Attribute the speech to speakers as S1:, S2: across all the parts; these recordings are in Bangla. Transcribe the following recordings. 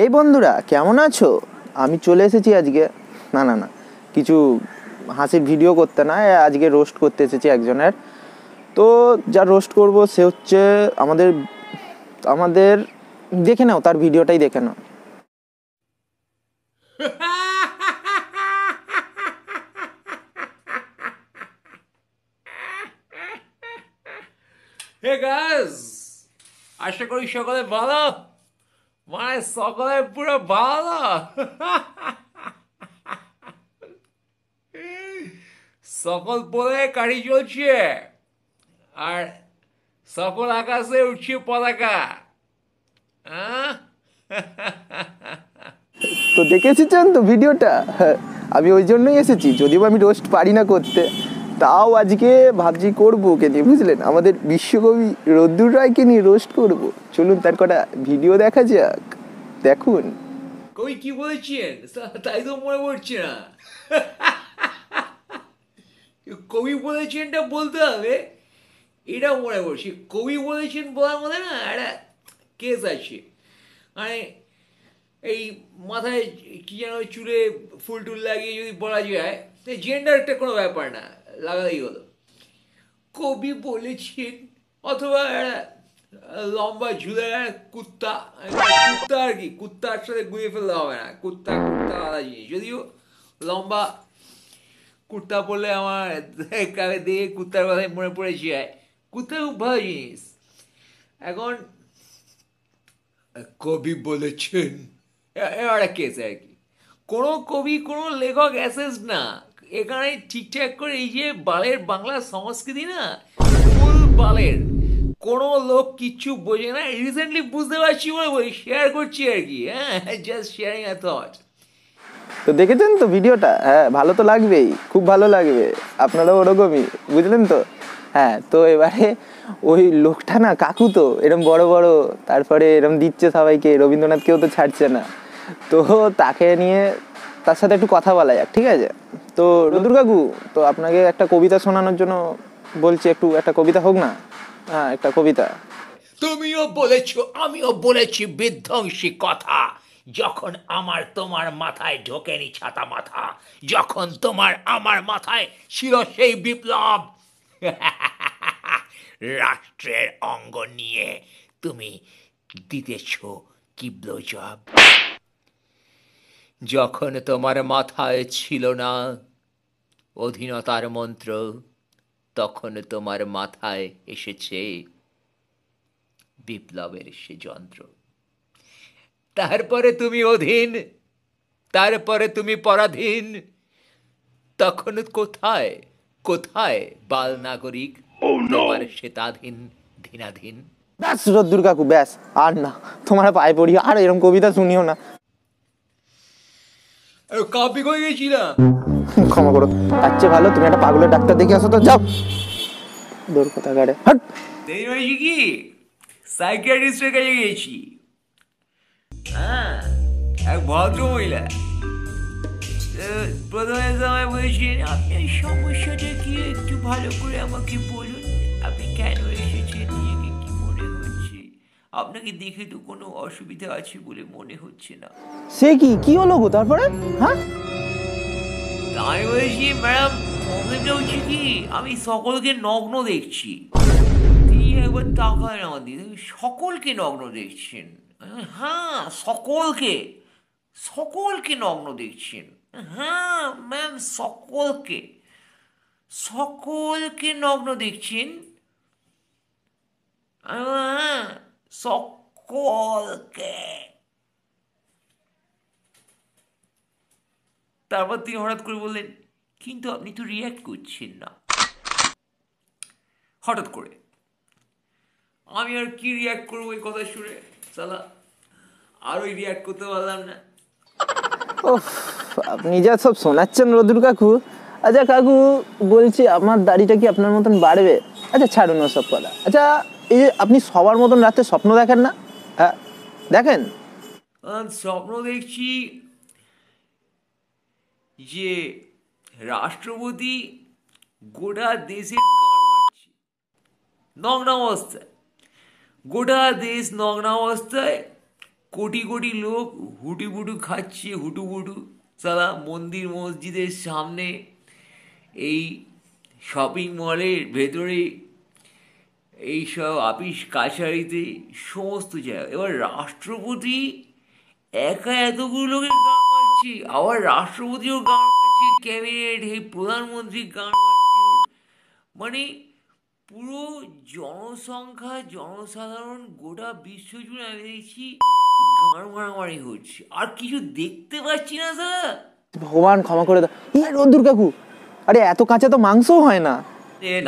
S1: এই বন্ধুরা কেমন আছো আমি চলে এসেছি আজকে না না না কিছু হাসির ভিডিও করতে না আজকে রোস্ট করতে এসেছি একজনের তো যা রোস্ট করব সে হচ্ছে আমাদের আমাদের দেখে নাও তার ভিডিওটাই দেখে নাও
S2: হে গাইস আশা করি সকলে ভালো মানে সকলে পুরো ভালো সকল পরে গাড়ি চলছে আর সকল আকাশে উঠছে পতাকা
S1: তো দেখেছি তো ভিডিওটা হ্যাঁ, আমি ওই জন্যই এসেছি যদিও আমি রোস্ট পারি না করতে তাও আজকে ভাবছি করবো কে নিয়ে বুঝলেন আমাদের বিশ্বকবি রদ্দুর রায়কে নিয়ে রোস্ট করব চলুন তার কটা ভিডিও দেখা যাক দেখুন
S2: কবি কি বলছেন তাই তো মনে পড়ছে না কবি বলেছেনটা বলতে হবে এটা মনে পড়ছে কবি বলেছেন বলার মধ্যে না একটা কেস আছে মানে এই মাথায় কী যেন চুলে ফুল টুল লাগিয়ে যদি বলা যায় তো জেন্ডার একটা কোনো ব্যাপার না লাগাই হলো কবি বলেছেন অথবা লম্বা ঝুলে কুত্তা কুত্তা আর কি কুত্তার সাথে গুঁয়ে ফেললে হবে না কুত্তা কুত্তা আলাদা জিনিস যদিও লম্বা কুর্তা পরলে আমার কাকে দিয়ে কুত্তার কথাই মনে পড়েছে কুত্তা খুব ভালো জিনিস এখন কবি বলেছেন এবার কেস আর কি কোনো কবি কোনো লেখক অ্যাসেস না এখানে ঠিকঠাক করে এই যে বালের বাংলা সংস্কৃতি না ফুল বালের কোন লোক কিচ্ছু বোঝে না রিসেন্টলি বুঝতে পারছি বলে বলি শেয়ার করছি আর কি হ্যাঁ জাস্ট শেয়ারিং আ থট
S1: তো দেখেছেন তো ভিডিওটা হ্যাঁ ভালো তো লাগবেই খুব ভালো লাগবে আপনারাও ওরকমই বুঝলেন তো হ্যাঁ তো এবারে ওই লোকটা না কাকু তো এরম বড় বড় তারপরে এরম দিচ্ছে সবাইকে রবীন্দ্রনাথকেও তো ছাড়ছে না তো তাকে নিয়ে তার সাথে একটু কথা বলা যাক ঠিক আছে তো রদুর কাকু তো আপনাকে একটা কবিতা শোনানোর জন্য বলছি একটু একটা কবিতা হোক না হ্যাঁ একটা কবিতা
S2: তুমিও বলেছো আমিও বলেছি বিধ্বংসী কথা যখন আমার তোমার মাথায় ঢোকেনি ছাতা মাথা যখন তোমার আমার মাথায় ছিল সেই বিপ্লব রাষ্ট্রের অঙ্গ নিয়ে তুমি দিতেছ কি জব যখন তোমার মাথায় ছিল না অধীনতার মন্ত্র তখন তোমার মাথায় এসেছে বিপ্লবের সে যন্ত্র তারপরে তুমি অধীন তারপরে তুমি পরাধীন তখন কোথায় কোথায় বাল নাগরিক oh, তোমার শ্বেতাধীন ধীনাধীন
S1: ব্যাস রোদ্দুর ব্যাস আর না তোমার পায়ে পড়ি আর এরকম কবিতা শুনিও না
S2: কাপি কই গেছি না
S1: ক্ষমা করো তার চেয়ে ভালো তুমি একটা পাগলের ডাক্তার দেখে আসো তো যাও দূর কথা গাড়ে হট
S2: কি সাইকিয়াট্রিস্টের কাছে গিয়েছি হ্যাঁ এক ভদ্র মহিলা প্রথমে তো আমায় আপনার সমস্যাটা কি একটু ভালো করে আমাকে বলুন আপনি কেন এসেছেন নিজেকে কি মনে হচ্ছে আপনাকে দেখে তো কোনো অসুবিধা আছে বলে মনে হচ্ছে না
S1: সে কি কি হলো গো তারপরে হ্যাঁ
S2: আমি বলছি ম্যাডাম প্রবলেমটা হচ্ছে কি আমি সকলকে নগ্ন দেখছি তিনি একবার তাকায় আমার দিদি সকলকে নগ্ন দেখছেন হ্যাঁ সকলকে সকলকে নগ্ন দেখছেন হ্যাঁ ম্যাম সকলকে সকলকে নগ্ন দেখছেন হ্যাঁ সকলকে তারপর তিনি হঠাৎ করে বললেন কিন্তু আপনি তো রিয়াক্ট করছেন না হঠাৎ করে আমি আর কি রিয়াক্ট করবো এই কথা শুনে সালা আর ওই রিয়াক্ট করতে পারলাম না
S1: আপনি যা সব শোনাচ্ছেন রদুর কাকু আচ্ছা কাকু বলছি আমার দাড়িটা কি আপনার মতন বাড়বে আচ্ছা ছাড়ুন সব কথা আচ্ছা এই যে আপনি সবার মতন রাতে স্বপ্ন দেখেন না হ্যাঁ দেখেন
S2: স্বপ্ন দেখছি যে রাষ্ট্রপতি গোটা দেশের গান নগ্ন অবস্থায় গোটা দেশ নগ্ন অবস্থায় কোটি কোটি লোক হুটুবুটু খাচ্ছে হুটুপুটু সারা মন্দির মসজিদের সামনে এই শপিং মলের ভেতরে এইসব আপিস কাছারিতে সমস্ত জায়গা এবার রাষ্ট্রপতি একা এতগুলো লোকের গান মারছি আবার রাষ্ট্রপতিও গান মারছে ক্যাবিনেট এই প্রধানমন্ত্রী গান মানে পুরো জনসংখ্যা জনসাধারণ গোটা বিশ্বজুড়ে আমি দেখছি গান মারামারি হচ্ছে আর কিছু দেখতে পাচ্ছি না দাদা
S1: ভগবান ক্ষমা করে দাও ইয়া রোদ্দুর কাকু আরে এত কাঁচা তো মাংসও হয় না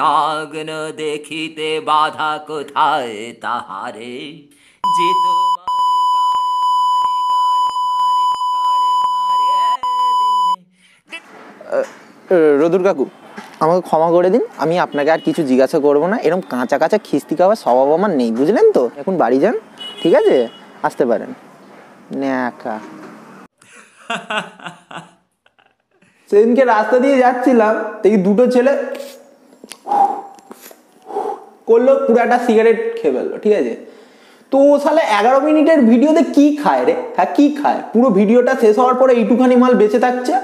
S2: নাগ্ন দেখিতে বাধা কোথায় তাহারে যে তো
S1: রদুর কাকু আমাকে ক্ষমা করে দিন আমি আপনাকে আর কিছু জিজ্ঞাসা করবো না এরকম কাঁচা কাঁচা খিস্তি খাওয়ার স্বভাব আমার নেই বুঝলেন তো এখন বাড়ি যান ঠিক আছে আসতে পারেন ন্যাকা সেদিনকে রাস্তা দিয়ে যাচ্ছিলাম দেখি দুটো ছেলে করলো পুরো একটা সিগারেট খেয়ে ফেললো ঠিক আছে তো ও সালে এগারো মিনিটের ভিডিওতে কি খায় রে হ্যাঁ কি খায় পুরো ভিডিওটা শেষ হওয়ার পরে এইটুখানি মাল বেঁচে থাকছে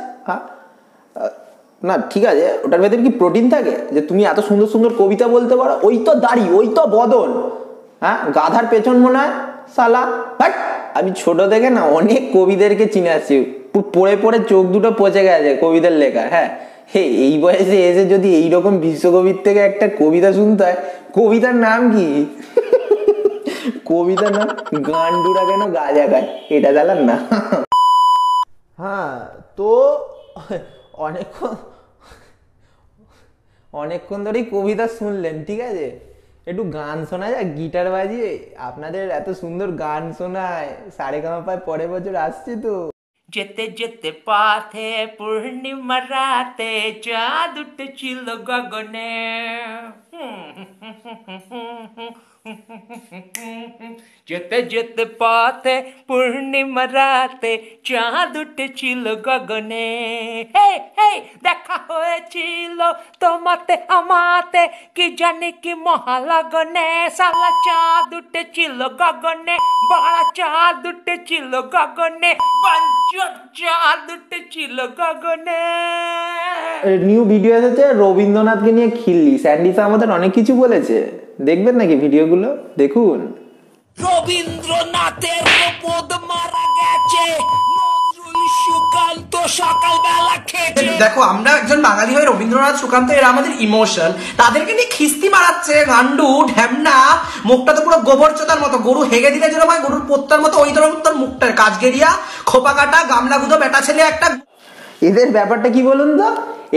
S1: না ঠিক আছে ওটার ভেতরে কি প্রোটিন থাকে যে তুমি এত সুন্দর সুন্দর কবিতা বলতে পারো ওই তো দাড়ি ওই তো বদল হ্যাঁ গাধার পেছন মনে হয় সালা বাট আমি ছোট থেকে না অনেক কবিদেরকে চিনে আসছি পড়ে পড়ে চোখ দুটো পচে গেছে কবিদের লেখা হ্যাঁ হে এই বয়সে এসে যদি এইরকম বিশ্বকবির থেকে একটা কবিতা শুনতে হয় কবিতার নাম কি কবিতা না গান্ডুরা কেন গাজা গায় এটা জ্বালান না হ্যাঁ তো অনেকক্ষণ অনেকক্ষণ ধরেই কবিতা শুনলেন ঠিক আছে একটু গান শোনা যায় গিটার বাজিয়ে আপনাদের এত সুন্দর গান শোনায় সারে পায় পরের বছর আসছে তো
S2: যেতে যেতে পাথে পূর্ণিমা রাতে চাঁদ উঠেছিল গগনে যেতে যেতে পথে পূর্ণিমা রাতে চাঁদ উঠেছিল গগনে দেখা হয়েছিল তোমাতে আমাতে কি জানি কি মহালগনে সালা চাঁদ উঠেছিল গগনে বড় চাঁদ উঠেছিল গগনে পঞ্চ চাঁদ উঠেছিল গগনে
S1: নিউ ভিডিও এসেছে রবীন্দ্রনাথকে নিয়ে খিল্লি স্যান্ডিসা আমাদের অনেক কিছু বলেছে দেখবেন নাকি ভিডিওগুলো দেখুন
S2: রবীন্দ্রনাথের মারা গেছে
S1: দেখো আমরা একজন বাঙালি হয়ে রবীন্দ্রনাথ সুকান্ত এরা আমাদের ইমোশন তাদেরকে নিয়ে খিস্তি মারাচ্ছে গান্ডু ঢ্যামনা মুখটা তো পুরো গোবর চোতার মতো গরু হেগে দিলে যেরকম হয় গরুর পোত্তার মতো ওই ধরনের তোর মুখটার কাজ গেরিয়া খোপা কাটা গামলা গুঁতো বেটা ছেলে একটা এদের ব্যাপারটা কি বলুন তো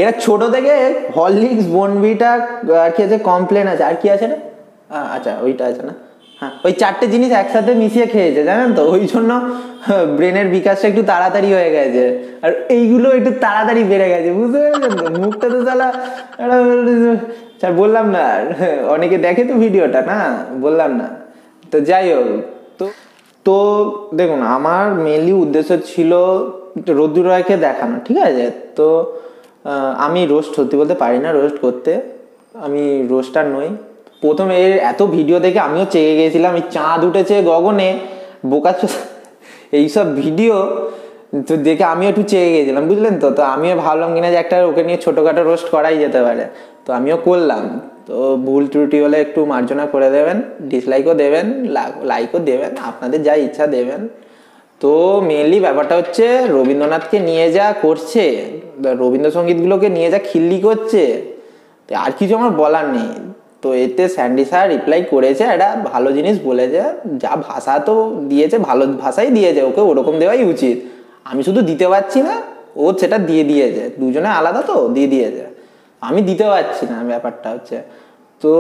S1: এরা ছোট থেকে হরলিক্স বনবিটা আর কি আছে কমপ্লেন আছে আর কি আছে না আচ্ছা ওইটা আছে না হ্যাঁ ওই চারটে জিনিস একসাথে মিশিয়ে খেয়েছে জানেন তো ওই জন্য হ্যাঁ, ব্রেনের বিকাশটা একটু তাড়াতাড়ি হয়ে গেছে আর এইগুলো একটু তাড়াতাড়ি বেড়ে গেছে বুঝতে পেরেছেন তো মুখটা তো তালা স্যার আচ্ছা, বললাম না অনেকে দেখে তো ভিডিওটা না বললাম না তো যাই হোক তো তো দেখুন আমার মেনলি উদ্দেশ্য ছিল রোদ্দুর রায়কে দেখানো ঠিক আছে তো আমি রোস্ট সত্যি বলতে পারি না রোস্ট করতে আমি রোস্টার নই প্রথমে এর এত ভিডিও দেখে আমিও চেয়ে গিয়েছিলাম এই চাঁদ উঠেছে গগনে বোকা এইসব ভিডিও তো দেখে আমিও একটু চেয়ে গিয়েছিলাম বুঝলেন তো তো আমিও ভাবলাম কিনা যে একটা ওকে নিয়ে ছোটোখাটো রোস্ট করাই যেতে পারে তো আমিও করলাম তো ভুল ত্রুটি হলে একটু মার্জনা করে দেবেন ডিসলাইকও দেবেন লাইকও দেবেন আপনাদের যা ইচ্ছা দেবেন তো মেনলি ব্যাপারটা হচ্ছে রবীন্দ্রনাথকে নিয়ে যা করছে রবীন্দ্রসঙ্গীতগুলোকে নিয়ে যা খিল্লি করছে আর কিছু আমার বলার নেই তো এতে স্যান্ডি স্যার রিপ্লাই করেছে একটা ভালো জিনিস বলেছে যা ভাষা তো দিয়েছে ভালো ভাষাই দিয়েছে ওকে ওরকম দেওয়াই উচিত আমি শুধু দিতে পারছি না ও সেটা দিয়ে দিয়েছে দুজনে আলাদা তো দিয়ে দিয়েছে আমি দিতে পারছি না ব্যাপারটা হচ্ছে তো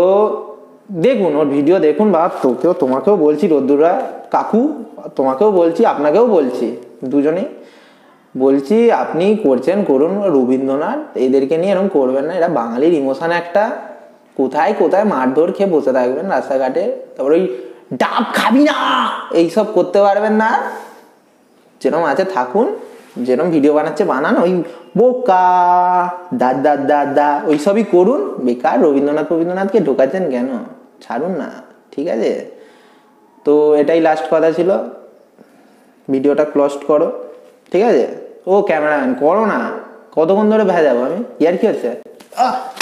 S1: দেখুন ওর ভিডিও দেখুন বা তোকেও তোমাকেও বলছি রোদ্দুরা কাকু তোমাকেও বলছি আপনাকেও বলছি দুজনেই বলছি আপনি করছেন করুন রবীন্দ্রনাথ এদেরকে নিয়ে এরকম করবেন না এরা বাঙালির ইমোশান একটা কোথায় কোথায় মারধর খেয়ে বসে থাকবেন রাস্তাঘাটে তারপর ওই ডাব খাবি না এইসব করতে পারবেন না যেরকম আছে থাকুন যেরকম ভিডিও বানাচ্ছে বানান ওই বোকা দা দা ওই সবই করুন বেকার রবীন্দ্রনাথ রবীন্দ্রনাথকে ঢোকাচ্ছেন কেন ছাড়ুন না ঠিক আছে তো এটাই লাস্ট কথা ছিল ভিডিওটা ক্লোজ করো ঠিক আছে ও ক্যামেরাম্যান করো না কতক্ষণ ধরে ভেজাবো আমি ইয়ার কি হচ্ছে আহ